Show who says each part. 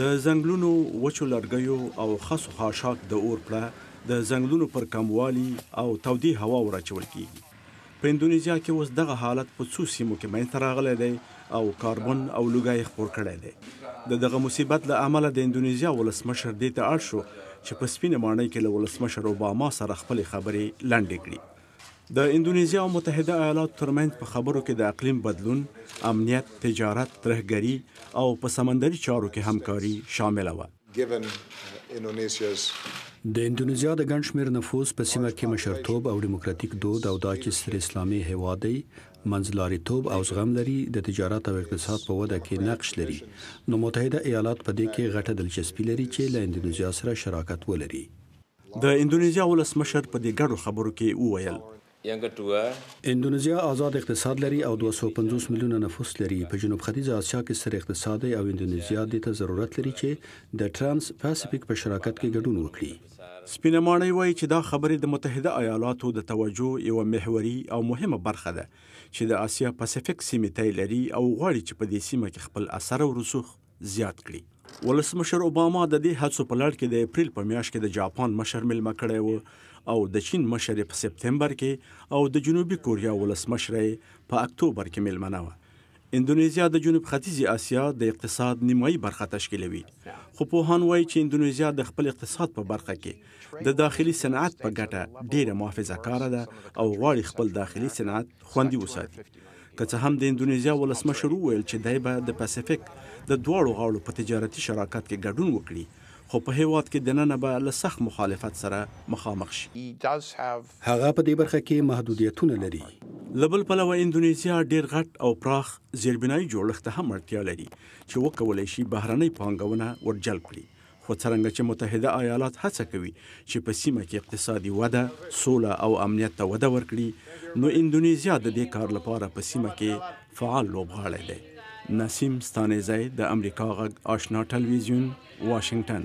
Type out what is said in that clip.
Speaker 1: د ځنګلونو وچو لرګیو او خاصو خاشاک د اور پړه د ځنګلونو پر کموالي او تودي هوا ورچول کیږي په انډونیزیا کې اوس دغه حالت په څو سیمو کې منځ راغلی دی او کاربن او لوګي خپور کړی دی د دغه مصیبت له امله د انډونیزیا ولسمشر دې ته اړ شو چې په سپینه مانۍ کې له ولسمشر اوباما سره خپل خبرې لنډې کړي د انډونیزیا او متحده ایالاتو ترمنځ په خبرو کې د اقلیم بدلون، امنیت، تجارت، ترهګری او په سمندري چارو کې همکاري شامل و. Uh, د انډونیزیا د
Speaker 2: ګڼ شمیر نفوس په سیمه کې مشرتوب او دیموکراتیک دود او دا چې سر اسلامي هوادي منځلاریتوب او زغم لري د تجارت او اقتصاد په وده کې نقش لري نو متحده ایالات په دې کې غټه دلچسپي لري چې له انډونیزیا سره شراکت ولري د انډونیزیا ولسمشر په دې ګډو خبرو کې وویل Yang kedua, انډونیزیا آزاد اقتصاد لري او 250 میلیونه نفوس لري په جنوب ختیځ اسیا کې سره اقتصادي او انډونیزیا د
Speaker 1: ته ضرورت لري چې د ترانس پاسفیک په شراکت کې ګډون وکړي سپینمانه وایي چې دا خبرې د متحده ایالاتو د توجه یو محوري او مهمه برخه ده چې د اسیا پاسفیک سیمه ته لري او غواړي چې په دې سیمه کې خپل اثر او رسوخ زیات کړي ولسمشر اوباما د دې حادثو په لړ کې د اپریل په میاشت کې د جاپان مشر ملما کړی وو او د چین مشر په سپتمبر کې او د جنوبي کوریا ولسمشر په اکتوبر کې ملمنه و اندونیزیا د جنوب ختیځي اسیا د اقتصاد نیمایي برخه تشکیلوي خو په هان وای چې اندونیزیا د خپل اقتصاد په برخه کې د داخلي صنعت په ګټه ډیره محافظه کار ده او غواړي خپل داخلي صنعت خوندي وساتي که څه هم د انډونیزیا ولسمشر وویل چې دای به د پاسفیک د دواړو غاړو په تجارتي شراکت کې ګډون وکړي خو په هیواد کې د نن به له سخت مخالفت سره مخامخ شي
Speaker 2: هغه
Speaker 1: په دې برخه کې محدودیتونه لري لبل پلوه انډونیزیا ډیر غټ او پراخ زیربنای جوړښت هم اړتیا لري چې وکولای شي بهرنۍ پانګونه ورجلب کړي خو څرنګه چې متحده ایالات هڅه کوي چې په سیمه کې اقتصادي وده، سوله او امنیت ته وده ورکړي، نو انډونیزیا د دې کار لپاره په سیمه کې فعال لوبغاړی دی. نسیم ستانه زید د امریکا غږ آشنا ټلویزیون واشنگټن